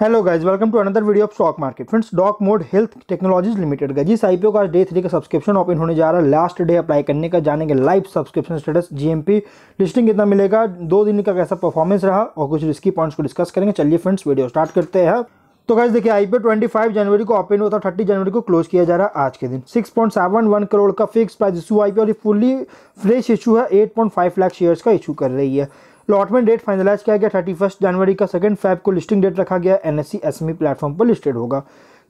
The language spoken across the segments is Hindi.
hello guys welcome to another video of stock market friends Doc Mode health technologies limited का जिस आईपीओ का डे थ्री का सब्सक्रिप्शन ओपन होने जा रहा है लास्ट डे अप्लाई करने का जानेंगे live subscription status GMP listing कितना मिलेगा दो दिन का कैसा परफॉर्मेंस रहा और कुछ रिस्की पॉइंट्स को डिस्कस करेंगे चलिए फ्रेंड्स वीडियो स्टार्ट करते हैं तो गाइज देखिए आईपीओ ट्वेंटी फाइव जनवरी को ओपन हुआ था थर्टी जनवरी को क्लोज किया जा रहा है आज के दिन six point seven one crore का fix price issue IPO fully fully fresh issue है eight point five lakh shares का इशू कर रही है अलॉटमेंट डेट फाइनलाइज किया गया थर्टी फर्स्ट जनवरी का सेकंड फैब को लिस्टिंग डेट रखा गया एन एस प्लेटफॉर्म पर लिस्टेड होगा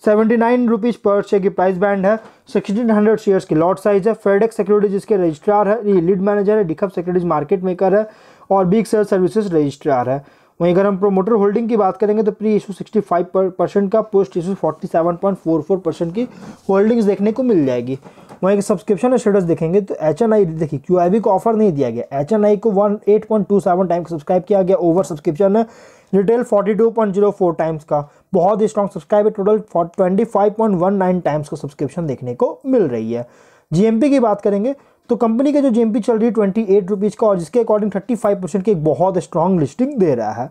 सेवेंटी नाइन रुपीज़ पर शेयर की प्राइस बैंड है सिक्सटीन हंड्रेड शेयर्स की लॉट साइज है फेडेक्स सिक्योरिटीज इसके रजिस्ट्रार है लीड मैनेजर है डिकअप सिक्योरिटीज मार्केट मेकर है और बिग सेल सर्विसेज रजिस्ट्रार है वहीं अगर हम प्रोमोटर होल्डिंग की बात करेंगे तो प्री इशू 65 परसेंट का पोस्ट इशू 47.44 परसेंट की होल्डिंग्स देखने को मिल जाएगी वहीं सब्सक्रिप्शन स्टेटस देखेंगे तो एच एन आई देखिए क्यू आई बी को ऑफर नहीं दिया गया एच एन आई को one eight point two seven time subscribe किया गया ओवर सब्सक्रिप्शन है retail forty two point zero four times का बहुत ही स्ट्रॉन्ग सब्सक्राइब है total twenty five point one nine times का सब्सक्रिप्शन देखने को मिल रही है जीएमपी की बात करेंगे तो कंपनी के जो जी चल रही है ट्वेंटी एट रुपीज़ का और जिसके अकॉर्डिंग थर्टी फाइव परसेंट की एक बहुत स्ट्रॉन्ग लिस्टिंग दे रहा है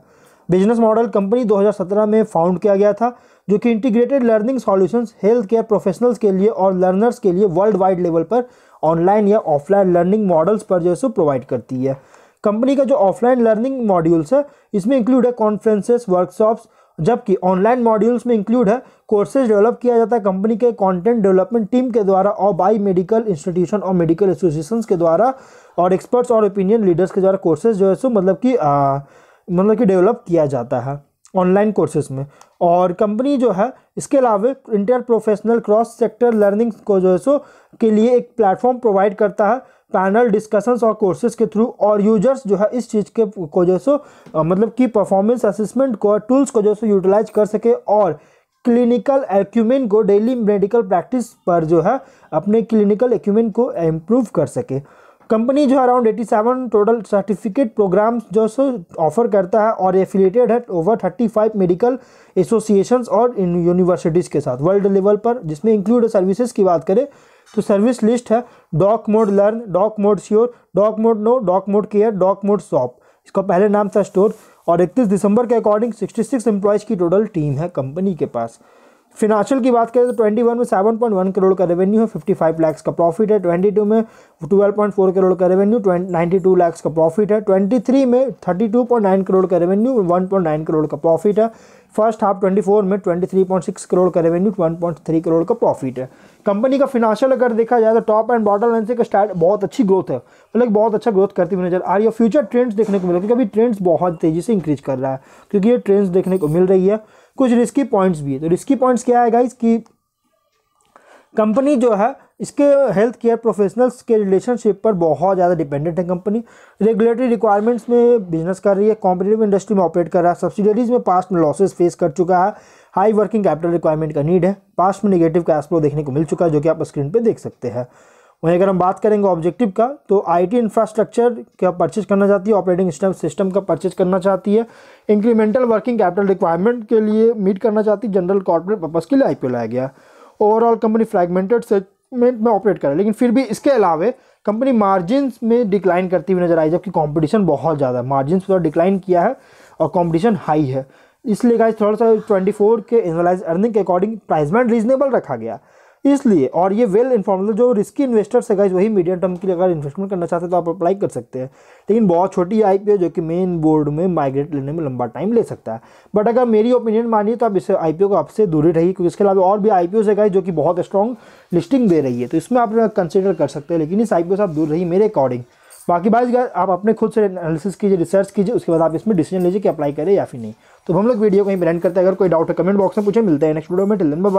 बिजनेस मॉडल कंपनी 2017 में फाउंड किया गया था जो कि integrated learning solutions health care professionals के लिए और लर्नर्स के लिए वर्ल्ड वाइड लेवल पर ऑनलाइन या ऑफलाइन लर्निंग मॉडल्स पर जो है सो प्रोवाइड करती है कंपनी का जो ऑफलाइन लर्निंग मॉड्यूल्स है इसमें इंक्लूड है कॉन्फ्रेंसेस वर्कशॉप्स जबकि ऑनलाइन मॉड्यूल्स में इंक्लूड है कोर्सेज डेवलप किया जाता है कंपनी के कंटेंट डेवलपमेंट टीम के द्वारा और बाई मेडिकल इंस्टीट्यूशन और मेडिकल एसोसिएशन के द्वारा और एक्सपर्ट्स और ओपिनियन लीडर्स के द्वारा कोर्सेज जो है सो मतलब कि मतलब कि डेवलप किया जाता है ऑनलाइन कोर्सेज में और कंपनी जो है इसके अलावा inter professional cross sector learning को जो है सो के लिए एक प्लेटफॉर्म प्रोवाइड करता है पैनल डिस्कशंस और कोर्सेज के थ्रू और यूजर्स जो है इस चीज़ के को जो है सो मतलब कि परफॉर्मेंस असेसमेंट को टूल्स को जो है सो यूटिलाइज कर सके और क्लिनिकल एक्यूमेन को डेली मेडिकल प्रैक्टिस पर जो है अपने क्लिनिकल एक्यूमेन को इम्प्रूव कर सके कंपनी जो है अराउंड 87 टोटल सर्टिफिकेट प्रोग्राम्स जो सो ऑफर करता है और एफिलेटेड है ओवर 35 मेडिकल एसोसिएशंस और यूनिवर्सिटीज़ के साथ वर्ल्ड लेवल पर जिसमें इंक्लूड सर्विसेज की बात करें तो सर्विस लिस्ट है Doc Mode learn Doc Mode sure Doc Mode no Doc Mode care Doc Mode shop इसका पहले नाम था स्टोर और इकतीस दिसंबर के अकॉर्डिंग सिक्सटी सिक्स एम्प्लॉयज़ की टोटल टीम है कंपनी के पास फिनाशियल की बात करें तो 21 में 7.1 करोड़ का रेवेन्यू है 55 लाख का प्रॉफिट है 22 में 12.4 करोड़ का रेवेन्यू 92 लाख का प्रॉफिट है 23 में 32.9 करोड़ का रेवेन्यू 1.9 करोड़ का प्रॉफिट है फर्स्ट हाफ 24 में 23.6 करोड़ का रेवेन्यू 1.3 करोड़ का प्रॉफिट है कंपनी का फिनाशियल अगर देखा जाए तो टॉप एंड बॉटम लाइन से स्टार्ट बहुत अच्छी ग्रोथ है मतलब बहुत अच्छा ग्रोथ करती हुई नजर आ रही है फ्यूचर ट्रेंड्स देखने को मिल रहा है क्योंकि अभी ट्रेंड्स बहुत तेज़ी से इंक्रीज कर रहा है क्योंकि ये ट्रेंड्स देखने को मिल रही है कुछ रिस्की पॉइंट्स भी है तो रिस्की पॉइंट्स क्या है गाइज कि कंपनी जो है इसके हेल्थ केयर प्रोफेशनल्स के रिलेशनशिप पर बहुत ज़्यादा डिपेंडेंट है कंपनी रेगुलेटरी रिक्वायरमेंट्स में बिजनेस कर रही है कॉम्पिटेटिव इंडस्ट्री में ऑपरेट कर रहा है सब्सिडरीज में पास्ट में लॉसेस फेस कर चुका है हाई वर्किंग कैपिटल रिक्वायरमेंट का नीड है पास्ट में निगेटिव कैश फ्लो देखने को मिल चुका है जो कि आप स्क्रीन पर देख सकते हैं वहीं अगर हम बात करेंगे ऑब्जेक्टिव का तो आईटी इंफ्रास्ट्रक्चर का परचेज करना चाहती है ऑपरेटिंग सिस्टम सिस्टम का परचेज करना चाहती है इंक्रीमेंटल वर्किंग कैपिटल रिक्वायरमेंट के लिए मीट करना चाहती है जनरल कॉर्पोरेट पर्पज़ के लिए आई लाया गया ओवरऑल कंपनी फ्रेगमेंटेड सेगमेंट में ऑपरेट करें लेकिन फिर भी इसके अलावा कंपनी मार्जिन में डिक्लाइन करती हुई नजर आई जबकि कॉम्पिटिशन बहुत ज़्यादा है मार्जिन थोड़ा डिक्लाइन किया है और कॉम्पिटिशन हाई है इसलिए गाइज थोड़ा सा फोर के एनवलाइज अर्निंग के अकॉर्डिंग प्राइजमेंट रीजनेबल रखा गया इसलिए और ये वेल मतलब इन्फॉर्म जो रिस्की इन्वेस्टर्स है गाइज वही मीडियम टर्म के लिए अगर इन्वेस्टमेंट करना चाहते हैं तो आप अप्लाई कर सकते हैं लेकिन बहुत छोटी आई है जो कि मेन बोर्ड में माइग्रेट लेने में लंबा टाइम ले सकता है बट अगर मेरी ओपिनियन मानिए तो आप इस आई को आपसे दूरी रहिए क्योंकि इसके अलावा और भी आई है गाइज जो कि बहुत स्ट्रॉन्ग लिस्टिंग दे रही है तो इसमें आप कंसिडर कर सकते हैं लेकिन इस आई से आप दूर रहिए मेरे अकॉर्डिंग बाकी बाइज आप अपने खुद से एनालिसिस कीजिए रिसर्च कीजिए उसके बाद आप इसमें डिसीजन लीजिए कि अप्लाई करें या फिर नहीं तो हम लोग वीडियो कहीं ब्रेंड ब्रांड करते हैं अगर कोई डाउट है कमेंट बॉक्स में पूछे मिलते हैं नेक्स्ट वीडियो में टिल